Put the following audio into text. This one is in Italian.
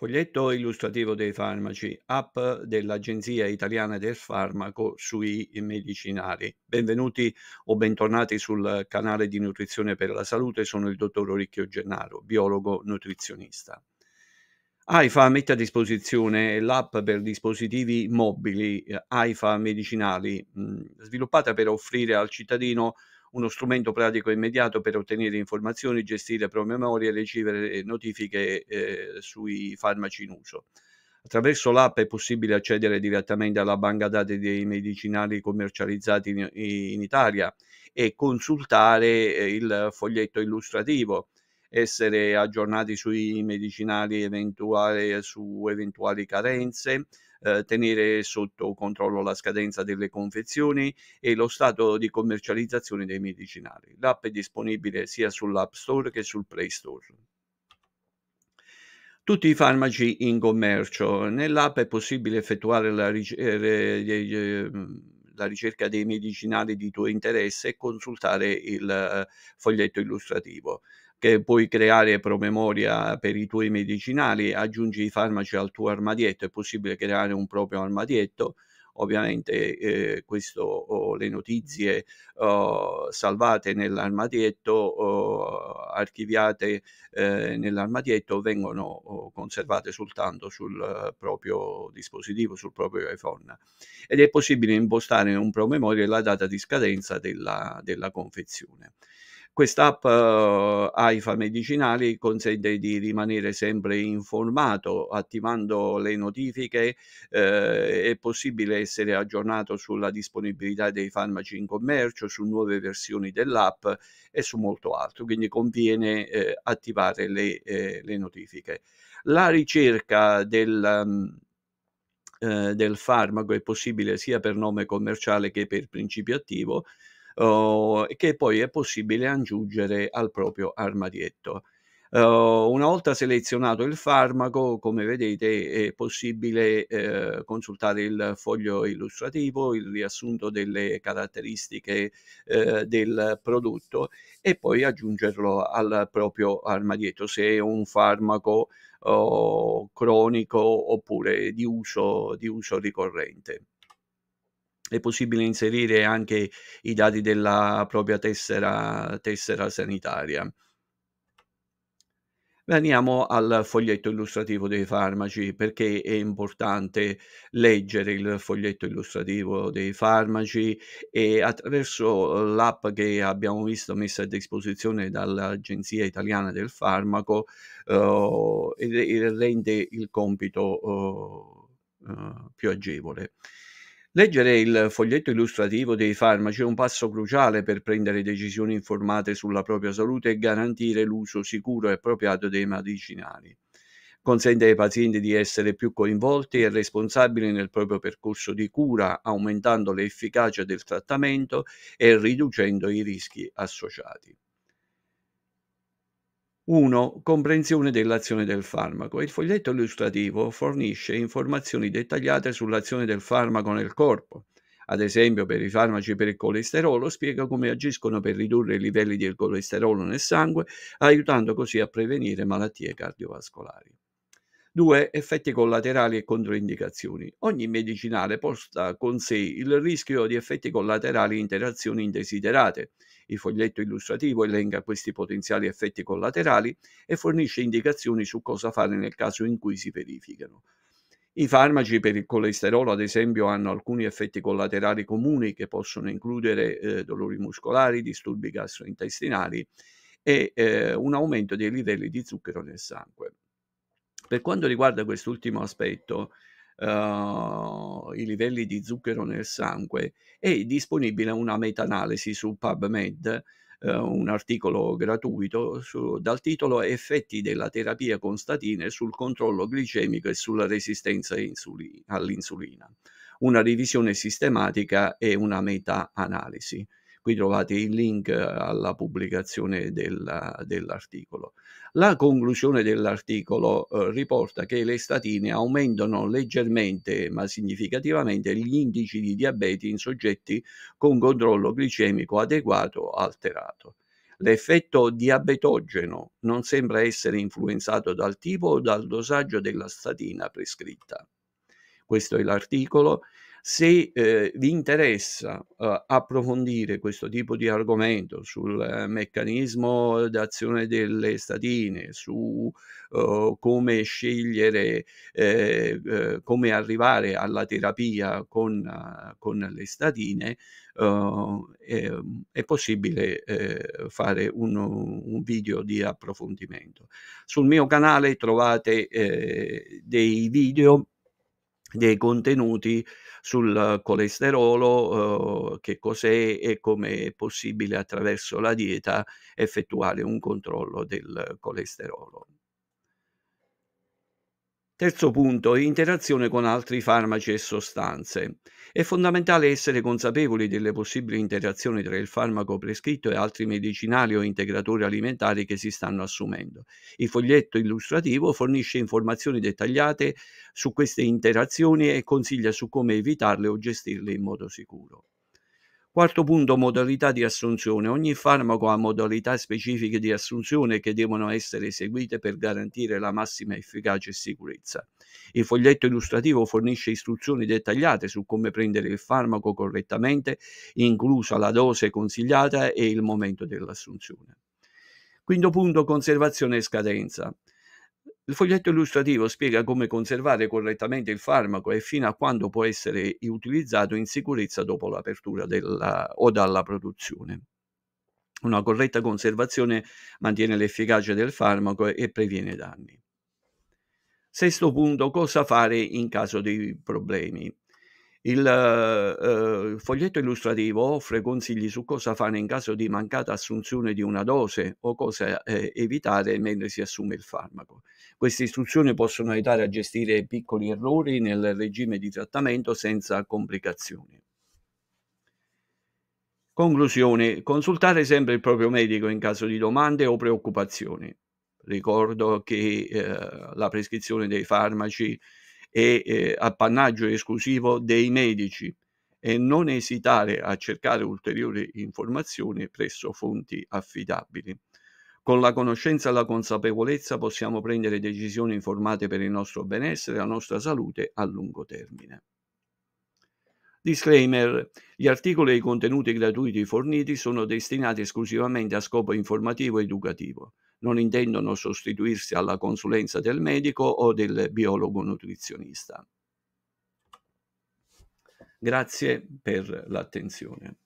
Foglietto illustrativo dei farmaci, app dell'Agenzia Italiana del Farmaco sui medicinali. Benvenuti o bentornati sul canale di Nutrizione per la Salute, sono il dottor Oricchio Gennaro, biologo nutrizionista. AIFA mette a disposizione l'app per dispositivi mobili eh, AIFA medicinali, mm, sviluppata per offrire al cittadino uno strumento pratico immediato per ottenere informazioni, gestire promemoria e ricevere eh, notifiche eh, sui farmaci in uso. Attraverso l'app è possibile accedere direttamente alla banca dati dei medicinali commercializzati in, in Italia e consultare eh, il foglietto illustrativo, essere aggiornati sui medicinali eventuali, su eventuali carenze, eh, tenere sotto controllo la scadenza delle confezioni e lo stato di commercializzazione dei medicinali. L'app è disponibile sia sull'App Store che sul Play Store tutti i farmaci in commercio. Nell'app è possibile effettuare la, ric- eh, mm, la, ricerca dei medicinali di tuo interesse e consultare il eh, foglietto illustrativo che puoi creare promemoria per i tuoi medicinali, aggiungi i farmaci al tuo armadietto, è possibile creare un proprio armadietto, ovviamente eh, questo, oh, le notizie oh, salvate nell'armadietto, oh, archiviate eh, nell'armadietto, vengono conservate soltanto sul proprio dispositivo, sul proprio iPhone. Ed è possibile impostare in un promemoria la data di scadenza della, della confezione. Quest'app eh, AIFA Medicinali consente di rimanere sempre informato, attivando le notifiche eh, è possibile essere aggiornato sulla disponibilità dei farmaci in commercio, su nuove versioni dell'app e su molto altro, quindi conviene eh, attivare le, eh, le, notifiche. La ricerca del... Um, del farmaco è possibile sia per nome commerciale che per principio attivo, uh, che poi è possibile aggiungere al proprio armadietto. Uh, una volta selezionato il farmaco, come vedete, è possibile eh, consultare il foglio illustrativo, il riassunto delle caratteristiche eh, del prodotto e poi aggiungerlo al proprio armadietto se è un farmaco oh, cronico oppure di uso, di uso ricorrente è possibile inserire anche i dati della propria tessera, tessera sanitaria. Veniamo al foglietto illustrativo dei farmaci perché è importante leggere il foglietto illustrativo dei farmaci e attraverso l'app che abbiamo visto messa a disposizione dall'Agenzia Italiana del Farmaco eh, rende il compito eh, eh più agevole. Leggere il foglietto illustrativo dei farmaci è un passo cruciale per prendere decisioni informate sulla propria salute e garantire l'uso sicuro e appropriato dei medicinali. Consente ai pazienti di essere più coinvolti e responsabili nel proprio percorso di cura, aumentando l'efficacia del trattamento e riducendo i rischi associati. 1. Comprensione dell'azione del farmaco. Il foglietto illustrativo fornisce informazioni dettagliate sull'azione del farmaco nel corpo. Ad esempio, per i farmaci per il colesterolo spiega come agiscono per ridurre i livelli del colesterolo nel sangue, aiutando così a prevenire malattie cardiovascolari. 2. Effetti collaterali e controindicazioni. Ogni medicinale porta con sé il rischio di effetti collaterali e interazioni indesiderate. Il foglietto illustrativo elenca questi potenziali effetti collaterali e fornisce indicazioni su cosa fare nel caso in cui si verificano. I farmaci per il colesterolo, ad esempio, hanno alcuni effetti collaterali comuni che possono includere eh, dolori muscolari, disturbi gastrointestinali e eh, un aumento dei livelli di zucchero nel sangue. Per quanto riguarda quest'ultimo aspetto, uh, i livelli di zucchero nel sangue, è disponibile una meta-analisi su PubMed, uh, un articolo gratuito su, dal titolo Effetti della terapia con statine sul controllo glicemico e sulla resistenza insulina, all'insulina, una revisione sistematica e una meta-analisi. Qui trovate il link eh, alla pubblicazione della, eh, dell'articolo. La conclusione dell'articolo eh, riporta che le statine aumentano leggermente ma significativamente gli indici di diabete in soggetti con controllo glicemico adeguato o alterato. L'effetto diabetogeno non sembra essere influenzato dal tipo o dal dosaggio della statina prescritta. Questo è l'articolo se eh, vi interessa eh, approfondire questo tipo di argomento sul eh, meccanismo d'azione delle statine, su uhm, come scegliere, ehm, uhm, come arrivare alla terapia con, con le statine, è, ehm, è, possibile ehm, fare un, un, video di approfondimento. Sul mio canale trovate dei video dei contenuti sul colesterolo, eh, che cos'è e come è possibile attraverso la dieta effettuare un controllo del colesterolo. Terzo punto, interazione con altri farmaci e sostanze. È fondamentale essere consapevoli delle possibili interazioni tra il farmaco prescritto e altri medicinali o integratori alimentari che si stanno assumendo. Il foglietto illustrativo fornisce informazioni dettagliate su queste interazioni e consiglia su come evitarle o gestirle in modo sicuro. Quarto punto, modalità di assunzione. Ogni farmaco ha modalità specifiche di assunzione che devono essere eseguite per garantire la massima efficacia e sicurezza. Il foglietto illustrativo fornisce istruzioni dettagliate su come prendere il farmaco correttamente, inclusa la dose consigliata e il momento dell'assunzione. Quinto punto, conservazione e scadenza. Il foglietto illustrativo spiega come conservare correttamente il farmaco e fino a quando può essere utilizzato in sicurezza dopo l'apertura della, o dalla produzione. Una corretta conservazione mantiene l'efficacia del farmaco e previene danni. Sesto punto, cosa fare in caso di problemi. Il eh, foglietto illustrativo offre consigli su cosa fare in caso di mancata assunzione di una dose o cosa eh, evitare mentre si assume il farmaco. Queste istruzioni possono aiutare a gestire piccoli errori nel regime di trattamento senza complicazioni. Conclusione. Consultare sempre il proprio medico in caso di domande o preoccupazioni. Ricordo che eh, la prescrizione dei farmaci e eh, appannaggio esclusivo dei medici e non esitare a cercare ulteriori informazioni presso fonti affidabili. Con la conoscenza e la consapevolezza possiamo prendere decisioni informate per il nostro benessere e la nostra salute a lungo termine. Disclaimer. Gli articoli e i contenuti gratuiti forniti sono destinati esclusivamente a scopo informativo ed educativo non intendono sostituirsi alla consulenza del medico o del biologo nutrizionista. Grazie per l'attenzione.